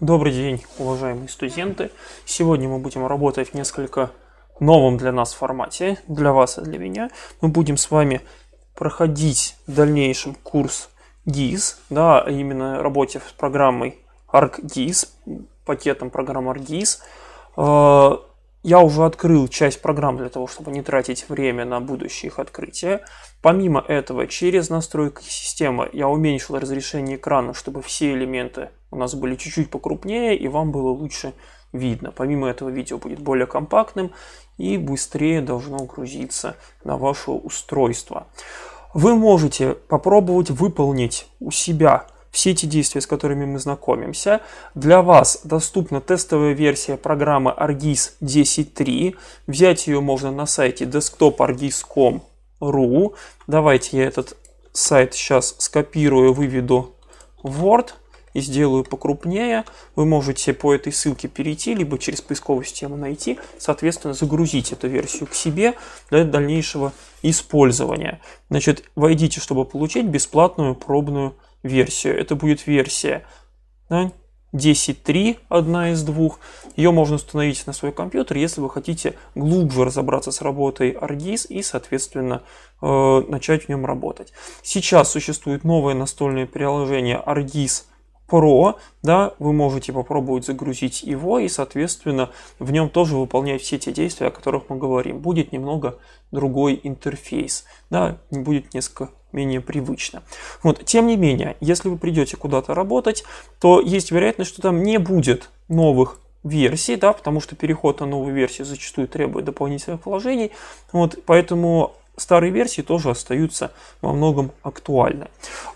Добрый день, уважаемые студенты! Сегодня мы будем работать в несколько новом для нас формате, для вас и для меня. Мы будем с вами проходить в дальнейшем курс GIS, да, а именно работе с программой ArcGIS, пакетом программ ArcGIS я уже открыл часть программ для того, чтобы не тратить время на будущее их открытие. Помимо этого, через настройки системы я уменьшил разрешение экрана, чтобы все элементы у нас были чуть-чуть покрупнее и вам было лучше видно. Помимо этого, видео будет более компактным и быстрее должно грузиться на ваше устройство. Вы можете попробовать выполнить у себя все эти действия, с которыми мы знакомимся. Для вас доступна тестовая версия программы ArGIS 10.3. Взять ее можно на сайте desktopargis.com.ru. Давайте я этот сайт сейчас скопирую, выведу в Word и сделаю покрупнее, вы можете по этой ссылке перейти, либо через поисковую систему найти, соответственно, загрузить эту версию к себе для дальнейшего использования. Значит, войдите, чтобы получить бесплатную пробную версию. Это будет версия да, 10.3, одна из двух. Ее можно установить на свой компьютер, если вы хотите глубже разобраться с работой ArcGIS и, соответственно, э, начать в нем работать. Сейчас существует новое настольное приложение ArcGIS Pro, да, вы можете попробовать загрузить его и, соответственно, в нем тоже выполнять все те действия, о которых мы говорим. Будет немного другой интерфейс, да, будет несколько менее привычно. Вот, тем не менее, если вы придете куда-то работать, то есть вероятность, что там не будет новых версий, да, потому что переход на новую версию зачастую требует дополнительных положений. Вот, поэтому старые версии тоже остаются во многом актуальны.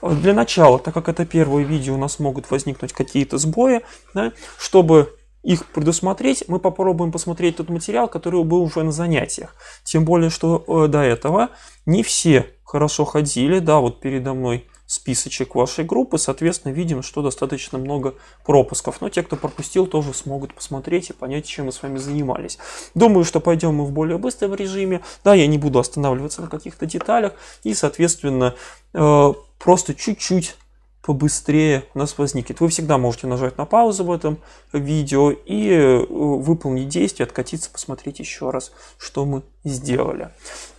Для начала, так как это первое видео, у нас могут возникнуть какие-то сбои, да, чтобы их предусмотреть, мы попробуем посмотреть тот материал, который был уже на занятиях. Тем более, что э, до этого не все хорошо ходили, да, вот передо мной списочек вашей группы, соответственно, видим, что достаточно много пропусков. Но те, кто пропустил, тоже смогут посмотреть и понять, чем мы с вами занимались. Думаю, что пойдем мы в более быстром режиме. Да, я не буду останавливаться на каких-то деталях. И, соответственно, э, просто чуть-чуть побыстрее у нас возникнет. Вы всегда можете нажать на паузу в этом видео и э, выполнить действие, откатиться, посмотреть еще раз, что мы сделали.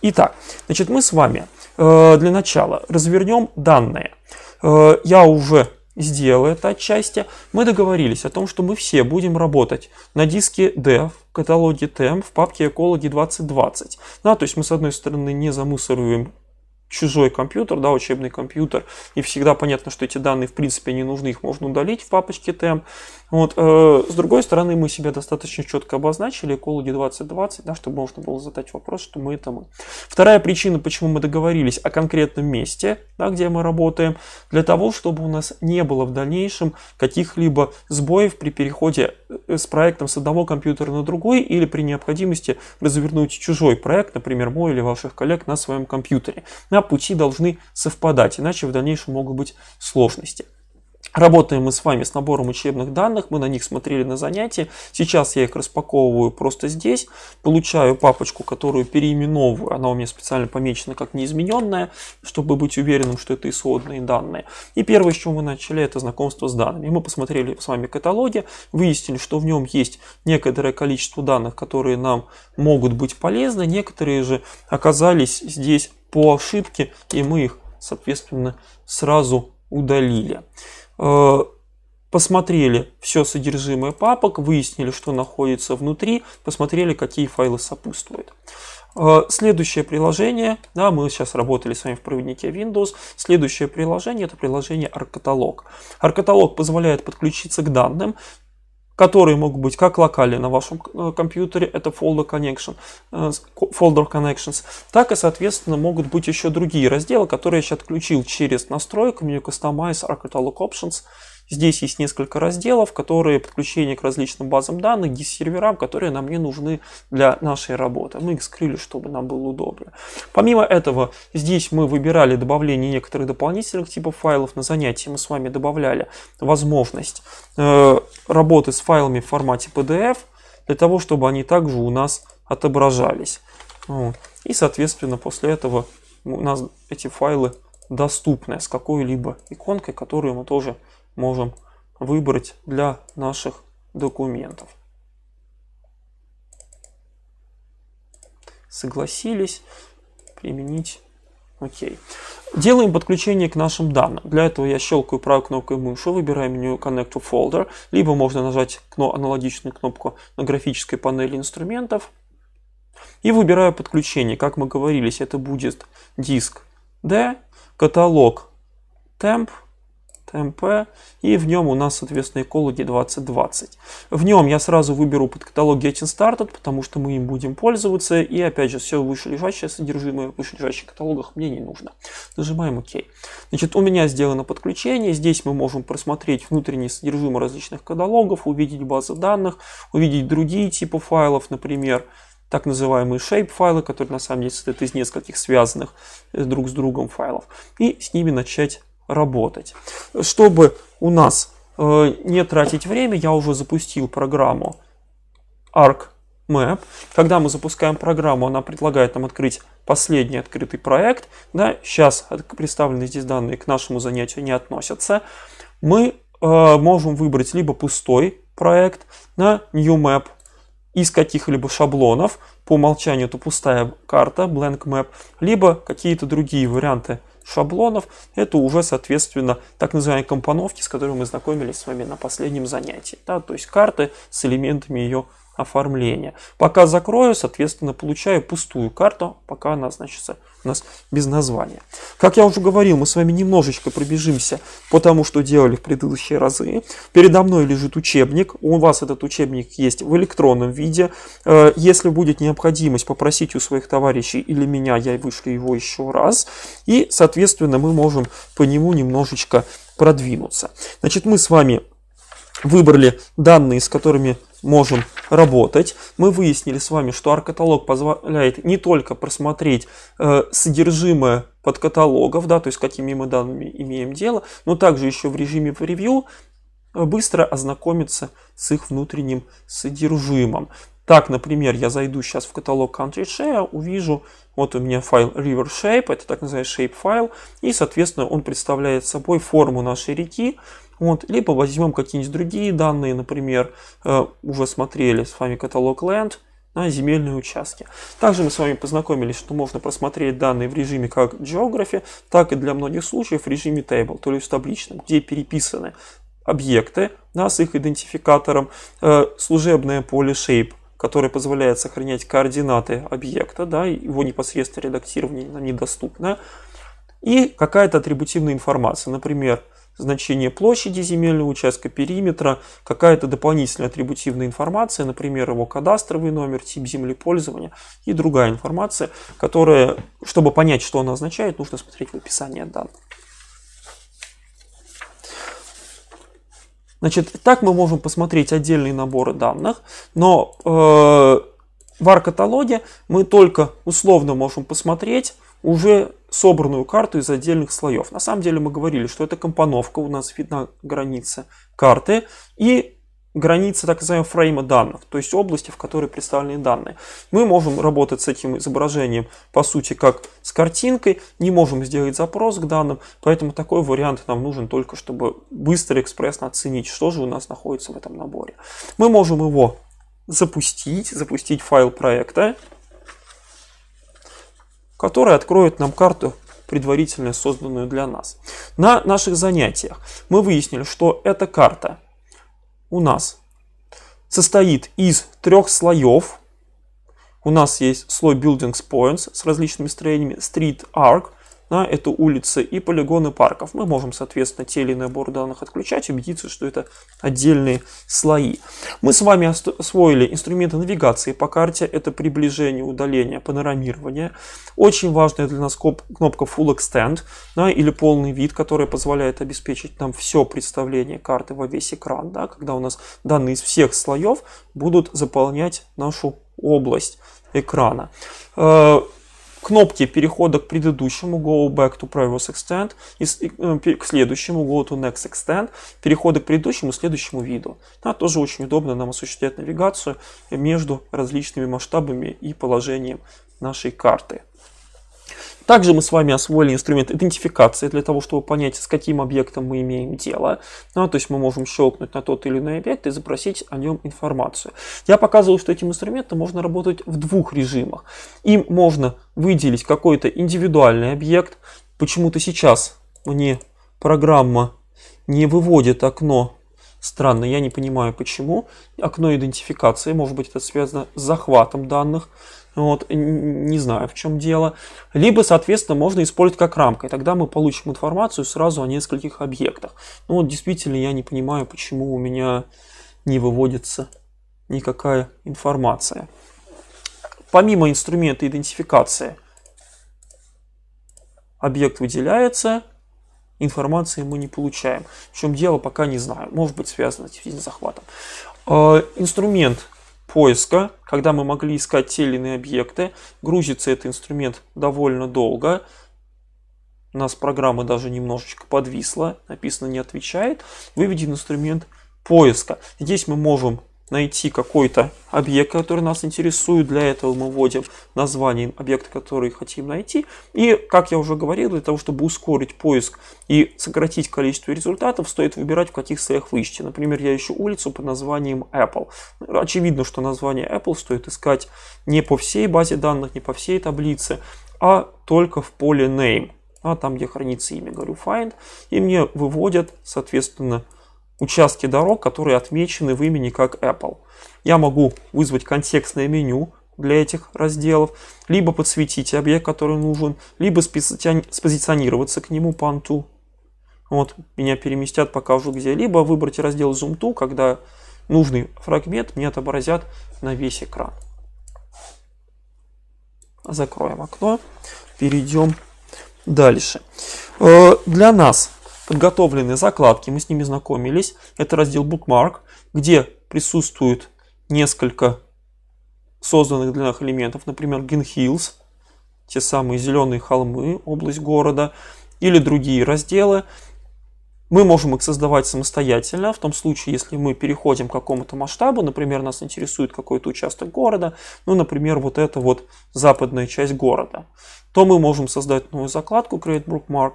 Итак, значит, мы с вами э, для начала развернем данные. Э, я уже сделал это отчасти. Мы договорились о том, что мы все будем работать на диске D в каталоге TEM в папке «Экологи 2020». Да, то есть мы, с одной стороны, не замусориваем чужой компьютер, да, учебный компьютер, и всегда понятно, что эти данные, в принципе, не нужны, их можно удалить в папочке TEM. Вот, э, с другой стороны, мы себя достаточно четко обозначили, экологи 2020, да, чтобы можно было задать вопрос, что мы это мы. Вторая причина, почему мы договорились о конкретном месте, да, где мы работаем, для того, чтобы у нас не было в дальнейшем каких-либо сбоев при переходе э, с проектом с одного компьютера на другой или при необходимости развернуть чужой проект, например, мой или ваших коллег на своем компьютере. На пути должны совпадать, иначе в дальнейшем могут быть сложности. Работаем мы с вами с набором учебных данных, мы на них смотрели на занятии. Сейчас я их распаковываю просто здесь. Получаю папочку, которую переименовываю. Она у меня специально помечена как неизмененная, чтобы быть уверенным, что это исходные данные. И первое, с чего мы начали, это знакомство с данными. Мы посмотрели с вами каталоги, выяснили, что в нем есть некоторое количество данных, которые нам могут быть полезны. Некоторые же оказались здесь по ошибке, и мы их, соответственно, сразу удалили. Э, посмотрели все содержимое папок, выяснили, что находится внутри, посмотрели, какие файлы сопутствуют. Э, следующее приложение, да, мы сейчас работали с вами в проводнике Windows. Следующее приложение это приложение Аркаталог. Аркаталог позволяет подключиться к данным, которые могут быть как локальные на вашем э, компьютере, это folder, connection, э, folder connections, так и, соответственно, могут быть еще другие разделы, которые я сейчас отключил через настройку меню Customize, Arc Options, Здесь есть несколько разделов, которые подключение к различным базам данных, GIS-серверам, которые нам не нужны для нашей работы. Мы их скрыли, чтобы нам было удобно. Помимо этого, здесь мы выбирали добавление некоторых дополнительных типов файлов. На занятии мы с вами добавляли возможность э, работы с файлами в формате PDF, для того, чтобы они также у нас отображались. Вот. И, соответственно, после этого у нас эти файлы доступны с какой-либо иконкой, которую мы тоже можем выбрать для наших документов. Согласились применить. Окей. Делаем подключение к нашим данным. Для этого я щелкаю правой кнопкой мыши, выбираю меню Connect to Folder, либо можно нажать аналогичную кнопку на графической панели инструментов и выбираю подключение. Как мы говорились, это будет диск D, каталог temp, ТМП, и в нем у нас, соответственно, экологи 2020. В нем я сразу выберу под подкаталог Getting Started, потому что мы им будем пользоваться, и опять же, все вышележащее содержимое в вышележащих каталогах мне не нужно. Нажимаем ОК. Значит, у меня сделано подключение, здесь мы можем просмотреть внутреннее содержимое различных каталогов, увидеть базы данных, увидеть другие типы файлов, например, так называемые shape-файлы, которые на самом деле состоят из нескольких связанных э, друг с другом файлов, и с ними начать работать. Чтобы у нас э, не тратить время, я уже запустил программу ArcMap. Когда мы запускаем программу, она предлагает нам открыть последний открытый проект. Да, сейчас представленные здесь данные к нашему занятию не относятся. Мы э, можем выбрать либо пустой проект, на New Map, из каких-либо шаблонов, по умолчанию это пустая карта, blank map, либо какие-то другие варианты шаблонов, это уже, соответственно, так называемые компоновки, с которыми мы знакомились с вами на последнем занятии. Да, то есть карты с элементами ее оформления. Пока закрою, соответственно, получаю пустую карту, пока она значится у нас без названия. Как я уже говорил, мы с вами немножечко пробежимся по тому, что делали в предыдущие разы. Передо мной лежит учебник. У вас этот учебник есть в электронном виде. Э, если будет необходимость попросить у своих товарищей или меня, я вышлю его еще раз. И, соответственно, мы можем по нему немножечко продвинуться. Значит, мы с вами выбрали данные, с которыми можем работать. Мы выяснили с вами, что R-каталог позволяет не только просмотреть э, содержимое подкаталогов, да, то есть какими мы данными имеем дело, но также еще в режиме превью э, быстро ознакомиться с их внутренним содержимым. Так, например, я зайду сейчас в каталог Country Share, увижу, вот у меня файл River Shape, это так называемый shape файл, и, соответственно, он представляет собой форму нашей реки, вот. Либо возьмем какие-нибудь другие данные, например, э, уже смотрели с вами каталог Land на земельные участки. Также мы с вами познакомились, что можно просмотреть данные в режиме как Geography, так и для многих случаев в режиме Table, то есть в табличном, где переписаны объекты да, с их идентификатором, э, служебное поле Shape, которое позволяет сохранять координаты объекта, да, его непосредственно редактирование недоступно, и какая-то атрибутивная информация, например, значение площади земельного участка, периметра, какая-то дополнительная атрибутивная информация, например, его кадастровый номер, тип землепользования и другая информация, которая, чтобы понять, что она означает, нужно смотреть в описании данных. Значит, так мы можем посмотреть отдельные наборы данных, но э, в R-каталоге мы только условно можем посмотреть уже собранную карту из отдельных слоев. На самом деле мы говорили, что это компоновка, у нас видна граница карты и граница так называемого фрейма данных, то есть области, в которой представлены данные. Мы можем работать с этим изображением, по сути, как с картинкой, не можем сделать запрос к данным, поэтому такой вариант нам нужен только, чтобы быстро, экспрессно оценить, что же у нас находится в этом наборе. Мы можем его запустить, запустить файл проекта, который откроет нам карту, предварительно созданную для нас. На наших занятиях мы выяснили, что эта карта у нас состоит из трех слоев. У нас есть слой Buildings Points с различными строениями, Street Arc – на эту улицы и полигоны парков. Мы можем, соответственно, те или иные набор данных отключать, убедиться, что это отдельные слои. Мы с вами освоили инструменты навигации по карте. Это приближение, удаление, панорамирование. Очень важная для нас кнопка Full Extend да, или полный вид, которая позволяет обеспечить нам все представление карты во весь экран, да, когда у нас данные из всех слоев будут заполнять нашу область экрана. Э, кнопки перехода к предыдущему Go Back to Previous Extend, и, э, к следующему Go to Next Extend, перехода к предыдущему и следующему виду. Да, тоже очень удобно нам осуществлять навигацию между различными масштабами и положением нашей карты. Также мы с вами освоили инструмент идентификации для того, чтобы понять, с каким объектом мы имеем дело. Ну, то есть мы можем щелкнуть на тот или иной объект и запросить о нем информацию. Я показывал, что этим инструментом можно работать в двух режимах. Им можно выделить какой-то индивидуальный объект. Почему-то сейчас мне программа не выводит окно Странно, я не понимаю почему. Окно идентификации, может быть это связано с захватом данных вот, не знаю в чем дело, либо, соответственно, можно использовать как рамкой, тогда мы получим информацию сразу о нескольких объектах. Ну вот действительно я не понимаю, почему у меня не выводится никакая информация. Помимо инструмента идентификации, объект выделяется, информации мы не получаем. В чем дело, пока не знаю. Может быть связано с захватом. Э, инструмент поиска, когда мы могли искать те или иные объекты. Грузится этот инструмент довольно долго. У нас программа даже немножечко подвисла, написано не отвечает. Выведен инструмент поиска. Здесь мы можем найти какой-то объект, который нас интересует. Для этого мы вводим название объекта, который хотим найти. И, как я уже говорил, для того, чтобы ускорить поиск и сократить количество результатов, стоит выбирать, в каких целях вы ищете. Например, я ищу улицу под названием Apple. Очевидно, что название Apple стоит искать не по всей базе данных, не по всей таблице, а только в поле name а там, где хранится имя, говорю find, и мне выводят, соответственно, участки дорог, которые отмечены в имени как Apple. Я могу вызвать контекстное меню для этих разделов, либо подсветить объект, который нужен, либо спозиционироваться к нему по анту. Вот, меня переместят, покажу где. Либо выбрать раздел Zoom to, когда нужный фрагмент мне отобразят на весь экран. Закроем окно, перейдем дальше. Э, для нас подготовленные закладки, мы с ними знакомились. Это раздел Bookmark, где присутствует несколько созданных для нас элементов, например, Генхиллс, те самые зеленые холмы, область города, или другие разделы. Мы можем их создавать самостоятельно, в том случае, если мы переходим к какому-то масштабу, например, нас интересует какой-то участок города, ну, например, вот эта вот западная часть города, то мы можем создать новую закладку Create Bookmark,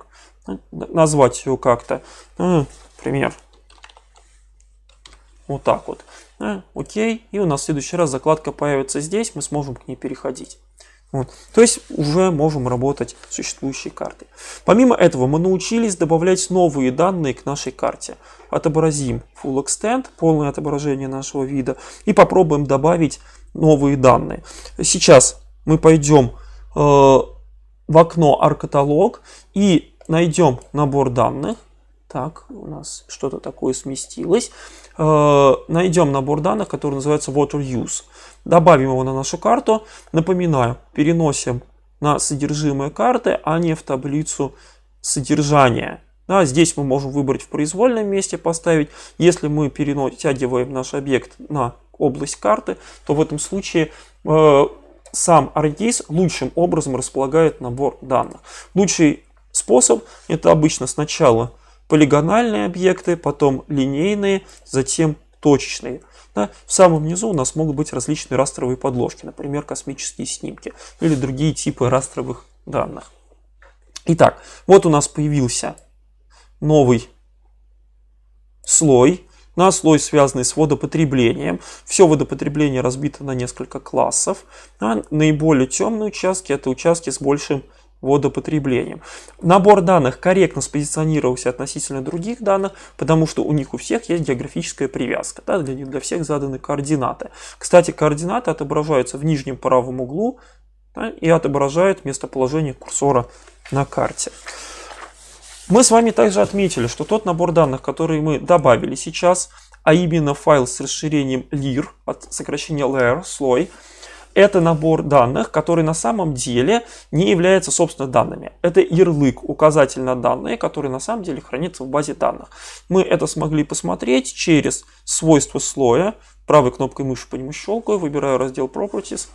назвать ее как-то, например, вот так вот. Окей, и у нас в следующий раз закладка появится здесь, мы сможем к ней переходить. Вот. То есть уже можем работать с существующей картой. Помимо этого мы научились добавлять новые данные к нашей карте. Отобразим Full Extent, полное отображение нашего вида, и попробуем добавить новые данные. Сейчас мы пойдем э, в окно аркаталог и найдем набор данных. Так, у нас что-то такое сместилось. Э, найдем набор данных, который называется Water Use. Добавим его на нашу карту. Напоминаю, переносим на содержимое карты, а не в таблицу содержания. Да, здесь мы можем выбрать в произвольном месте поставить. Если мы перетягиваем наш объект на область карты, то в этом случае э, сам ArcGIS лучшим образом располагает набор данных. Лучший способ это обычно сначала полигональные объекты, потом линейные, затем точечные. Да? В самом низу у нас могут быть различные растровые подложки, например, космические снимки или другие типы растровых данных. Итак, вот у нас появился новый слой, на слой, связанный с водопотреблением. Все водопотребление разбито на несколько классов. А наиболее темные участки – это участки с большим водопотреблением. Набор данных корректно спозиционировался относительно других данных, потому что у них у всех есть географическая привязка, да, для них для всех заданы координаты. Кстати, координаты отображаются в нижнем правом углу да, и отображают местоположение курсора на карте. Мы с вами также отметили, что тот набор данных, который мы добавили сейчас, а именно файл с расширением LIR, от сокращения Layer, слой, это набор данных, который на самом деле не является, собственно, данными. Это ярлык, указатель на данные, который на самом деле хранится в базе данных. Мы это смогли посмотреть через свойства слоя. Правой кнопкой мыши по нему щелкаю, выбираю раздел Properties.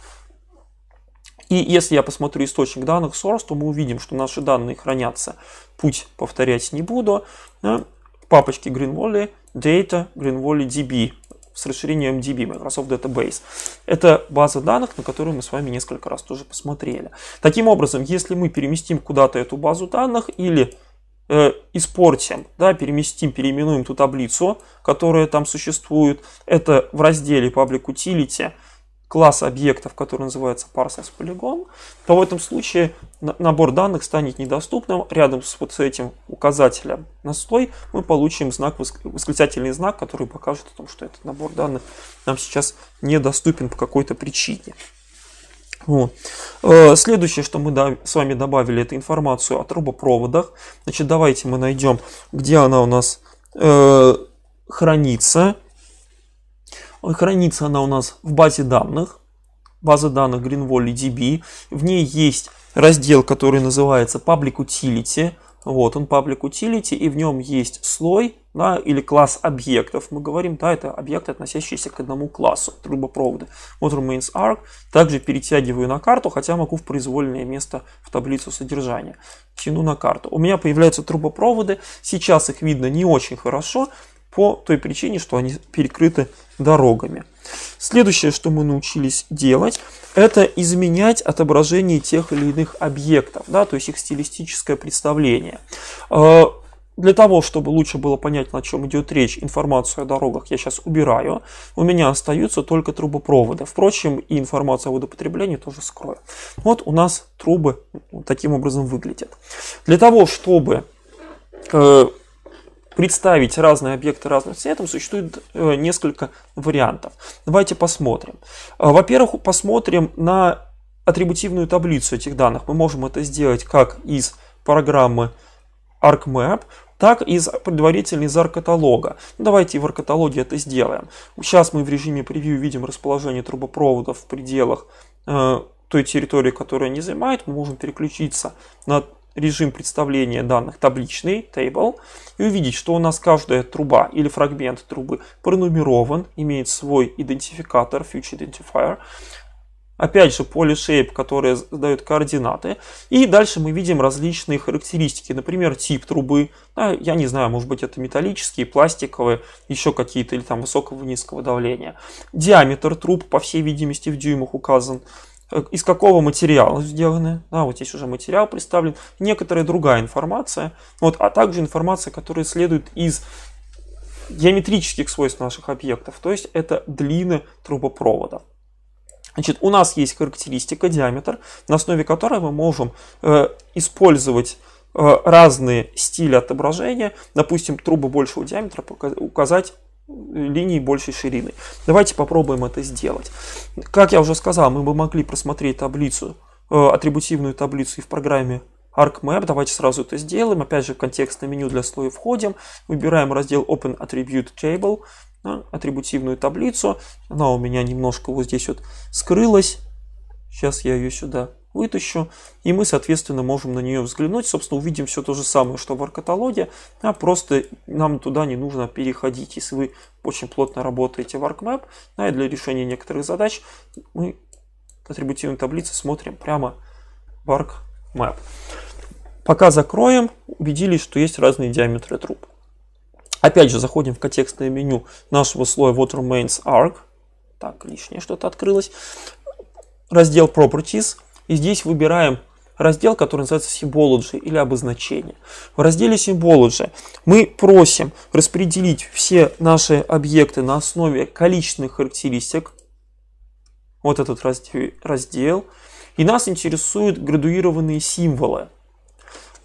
И если я посмотрю источник данных source, то мы увидим, что наши данные хранятся. Путь повторять не буду. Э, папочки GreenVolley, Data, GreenVolley DB с расширением DB, Microsoft Database. Это база данных, на которую мы с вами несколько раз тоже посмотрели. Таким образом, если мы переместим куда-то эту базу данных или э, испортим, да, переместим, переименуем ту таблицу, которая там существует, это в разделе Public Utility – класс объектов, который называется Parsons Polygon, то в этом случае набор данных станет недоступным. Рядом с вот с этим указателем настой мы получим знак, восклицательный знак, который покажет о том, что этот набор данных нам сейчас недоступен по какой-то причине. Вот. Э, следующее, что мы с вами добавили, это информацию о трубопроводах. Значит, давайте мы найдем, где она у нас э, хранится. Хранится она у нас в базе данных, база данных GreenVolley DB. В ней есть раздел, который называется Public Utility. Вот он Public Utility, и в нем есть слой да, или класс объектов. Мы говорим, да, это объекты, относящиеся к одному классу, трубопроводы. Вот remains arc. Также перетягиваю на карту, хотя могу в произвольное место в таблицу содержания. Тяну на карту. У меня появляются трубопроводы. Сейчас их видно не очень хорошо, по той причине, что они перекрыты дорогами. Следующее, что мы научились делать, это изменять отображение тех или иных объектов, да, то есть их стилистическое представление. А, для того, чтобы лучше было понять, о чем идет речь, информацию о дорогах я сейчас убираю. У меня остаются только трубопроводы. Впрочем, и информация о водопотреблении тоже скрою. Вот у нас трубы таким образом выглядят. Для того, чтобы э, представить разные объекты разным цветом, существует э, несколько вариантов. Давайте посмотрим. Э, во-первых, посмотрим на атрибутивную таблицу этих данных. Мы можем это сделать как из программы ArcMap, так и из предварительной из аркаталога. Ну, давайте и в аркаталоге это сделаем. Сейчас мы в режиме превью видим расположение трубопроводов в пределах э, той территории, которую они занимают. Мы можем переключиться на режим представления данных табличный, table, и увидеть, что у нас каждая труба или фрагмент трубы пронумерован, имеет свой идентификатор, future identifier, Опять же, поле shape, которое дает координаты. И дальше мы видим различные характеристики. Например, тип трубы. я не знаю, может быть это металлические, пластиковые, еще какие-то, или там высокого-низкого давления. Диаметр труб, по всей видимости, в дюймах указан. Э, из какого материала сделаны, да, вот здесь уже материал представлен, некоторая другая информация, вот, а также информация, которая следует из геометрических свойств наших объектов, то есть это длины трубопровода. Значит, у нас есть характеристика, диаметр, на основе которой мы можем э, использовать э, разные стили отображения, допустим, трубы большего диаметра указать линии большей ширины. Давайте попробуем это сделать. Как я уже сказал, мы бы могли просмотреть таблицу, э, атрибутивную таблицу и в программе ArcMap. Давайте сразу это сделаем. Опять же, в контекстное меню для слоя входим. Выбираем раздел Open Attribute Table, да, атрибутивную таблицу. Она у меня немножко вот здесь вот скрылась. Сейчас я ее сюда вытащу, и мы, соответственно, можем на нее взглянуть, собственно, увидим все то же самое, что в аркаталоге, а просто нам туда не нужно переходить. Если вы очень плотно работаете в ArcMap, а для решения некоторых задач мы атрибутивную таблицу смотрим прямо в ArcMap. Пока закроем, убедились, что есть разные диаметры труб. Опять же, заходим в контекстное меню нашего слоя What Remains Arc. Так, лишнее что-то открылось. Раздел Properties. И здесь выбираем раздел, который называется Symbology или обозначение. В разделе Symbology мы просим распределить все наши объекты на основе количественных характеристик. Вот этот раздел. И нас интересуют градуированные символы.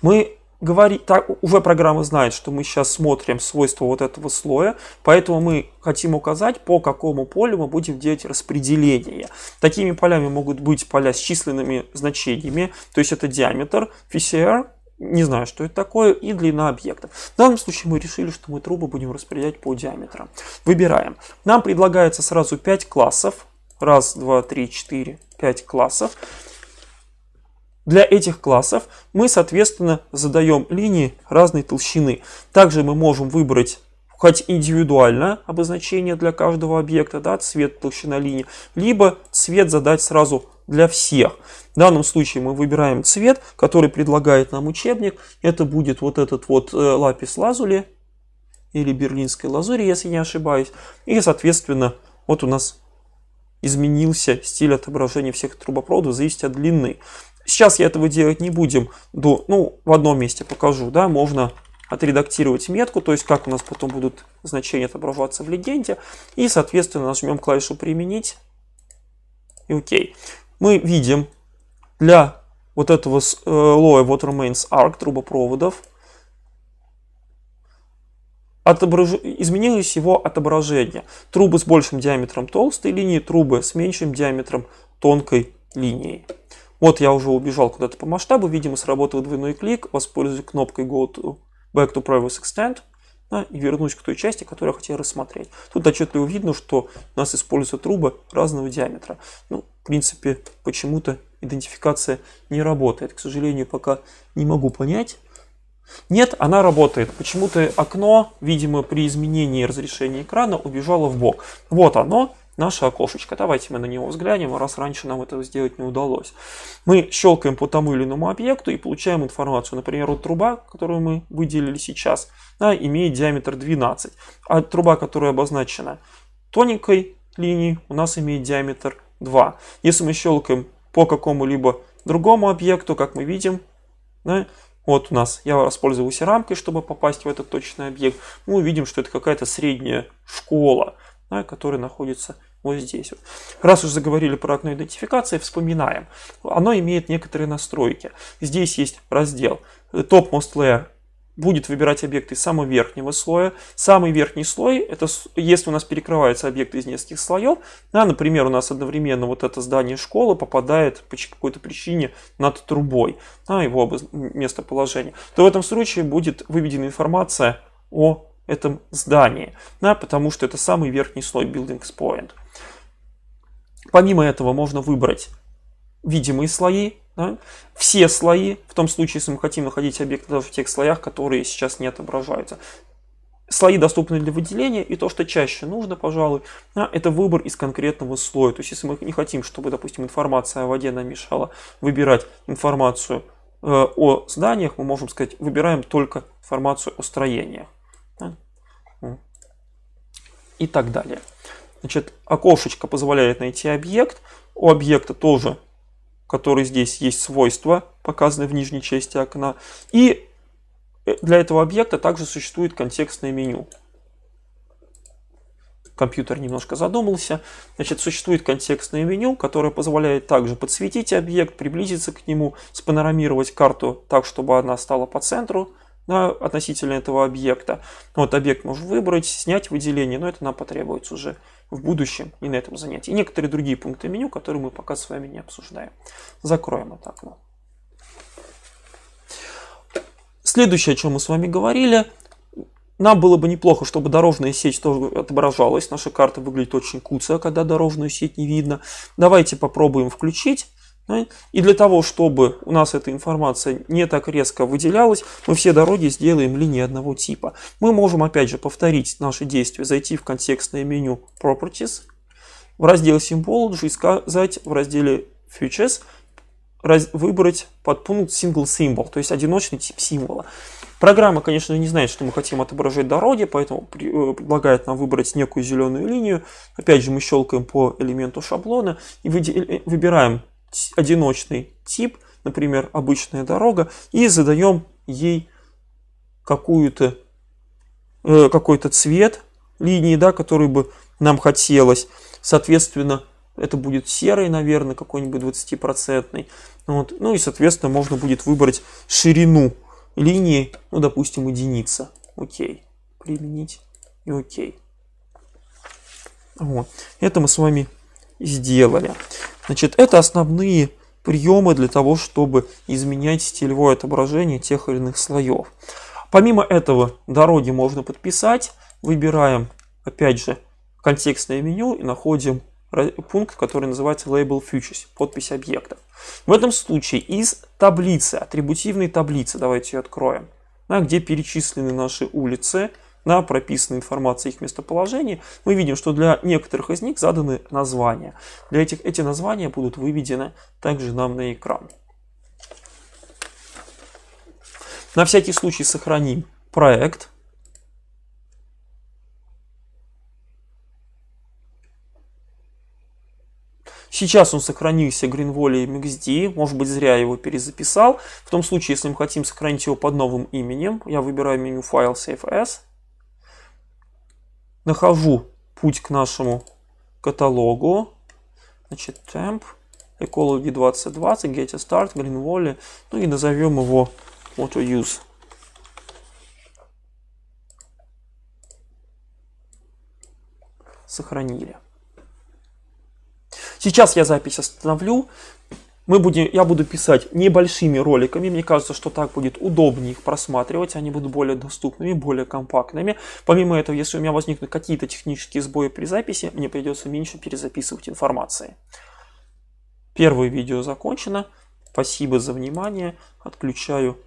Мы говорит, так, уже программа знает, что мы сейчас смотрим свойства вот этого слоя, поэтому мы хотим указать, по какому полю мы будем делать распределение. Такими полями могут быть поля с численными значениями, то есть это диаметр FCR, не знаю, что это такое, и длина объекта. В данном случае мы решили, что мы трубы будем распределять по диаметрам. Выбираем. Нам предлагается сразу 5 классов. Раз, два, три, четыре, пять классов. Для этих классов мы, соответственно, задаем линии разной толщины. Также мы можем выбрать хоть индивидуальное обозначение для каждого объекта, да, цвет, толщина линии, либо цвет задать сразу для всех. В данном случае мы выбираем цвет, который предлагает нам учебник. Это будет вот этот вот э, лапис лазули или берлинской лазури, если не ошибаюсь. И, соответственно, вот у нас изменился стиль отображения всех трубопроводов, зависит от длины. Сейчас я этого делать не будем. До, ну, в одном месте покажу, да, можно отредактировать метку, то есть как у нас потом будут значения отображаться в легенде. И, соответственно, нажмем клавишу «Применить» и окей. Мы видим для вот этого э, Low Water Arc трубопроводов отображ... изменилось его отображение. Трубы с большим диаметром толстой линии, трубы с меньшим диаметром тонкой линии. Вот я уже убежал куда-то по масштабу, видимо, сработал двойной клик, воспользуюсь кнопкой Go to Back to Previous Extent да, и вернусь к той части, которую я хотел рассмотреть. Тут отчетливо видно, что у нас используются трубы разного диаметра. Ну, в принципе, почему-то идентификация не работает. К сожалению, пока не могу понять. Нет, она работает. Почему-то окно, видимо, при изменении разрешения экрана убежало в бок. Вот оно, наше окошечко. Давайте мы на него взглянем, раз раньше нам этого сделать не удалось. Мы щелкаем по тому или иному объекту и получаем информацию. Например, вот труба, которую мы выделили сейчас, да, имеет диаметр 12. А труба, которая обозначена тоненькой линией, у нас имеет диаметр 2. Если мы щелкаем по какому-либо другому объекту, как мы видим, да, вот у нас я воспользовался рамкой, чтобы попасть в этот точный объект. Мы увидим, что это какая-то средняя школа, да, которая находится вот здесь. Вот. Раз уж заговорили про окно идентификации, вспоминаем. Оно имеет некоторые настройки. Здесь есть раздел Top Most Layer будет выбирать объекты из самого верхнего слоя. Самый верхний слой, это если у нас перекрываются объекты из нескольких слоев, да, например, у нас одновременно вот это здание школы попадает по какой-то причине над трубой, да, его местоположение, то в этом случае будет выведена информация о этом здании, да, потому что это самый верхний слой Buildings Point. Помимо этого можно выбрать видимые слои, да, все слои, в том случае, если мы хотим находить объекты даже в тех слоях, которые сейчас не отображаются. Слои доступны для выделения, и то, что чаще нужно, пожалуй, да, это выбор из конкретного слоя. То есть, если мы не хотим, чтобы, допустим, информация о воде нам мешала выбирать информацию э, о зданиях, мы можем сказать, выбираем только информацию о строениях и так далее. Значит, окошечко позволяет найти объект. У объекта тоже, который здесь есть свойства, показаны в нижней части окна. И э, для этого объекта также существует контекстное меню. Компьютер немножко задумался. Значит, существует контекстное меню, которое позволяет также подсветить объект, приблизиться к нему, спанорамировать карту так, чтобы она стала по центру да, относительно этого объекта. Вот объект можем выбрать, снять выделение, но это нам потребуется уже в будущем и на этом занятии. И некоторые другие пункты меню, которые мы пока с вами не обсуждаем. Закроем это окно. Следующее, о чем мы с вами говорили, нам было бы неплохо, чтобы дорожная сеть тоже отображалась. Наша карта выглядит очень куца, когда дорожную сеть не видно. Давайте попробуем включить ну и для того, чтобы у нас эта информация не так резко выделялась, мы все дороги сделаем линии одного типа. Мы можем опять же повторить наши действия, зайти в контекстное меню Properties, в раздел Symbology и сказать в разделе Futures выбрать подпункт Single Symbol, то есть одиночный тип символа. Программа, конечно, не знает, что мы хотим отображать дороги, поэтому э, предлагает нам выбрать некую зеленую линию. Опять же, мы щелкаем по элементу шаблона и э, выбираем одиночный тип, например, обычная дорога, и задаем ей какую-то э, какой-то цвет линии, да, который бы нам хотелось. Соответственно, это будет серый, наверное, какой-нибудь 20 Вот. Ну и, соответственно, можно будет выбрать ширину линии, ну, допустим, единица. Окей. Применить и окей. Вот. Это мы с вами сделали. Значит, это основные приемы для того, чтобы изменять стилевое отображение тех или иных слоев. Помимо этого, дороги можно подписать. Выбираем, опять же, контекстное меню и находим пункт, который называется Label Futures, подпись объектов. В этом случае из таблицы, атрибутивной таблицы, давайте ее откроем, где перечислены наши улицы, на прописанной информации их местоположения, мы видим, что для некоторых из них заданы названия. Для этих эти названия будут выведены также нам на экран. На всякий случай сохраним проект. Сейчас он сохранился Greenvolley MXD, может быть зря я его перезаписал. В том случае, если мы хотим сохранить его под новым именем, я выбираю меню файл Save As, нахожу путь к нашему каталогу. Значит, темп, экологи 2020, get a start, green volley. Ну и назовем его auto use. Сохранили. Сейчас я запись остановлю мы будем, я буду писать небольшими роликами, мне кажется, что так будет удобнее их просматривать, они будут более доступными, более компактными. Помимо этого, если у меня возникнут какие-то технические сбои при записи, мне придется меньше перезаписывать информации. Первое видео закончено, спасибо за внимание, отключаю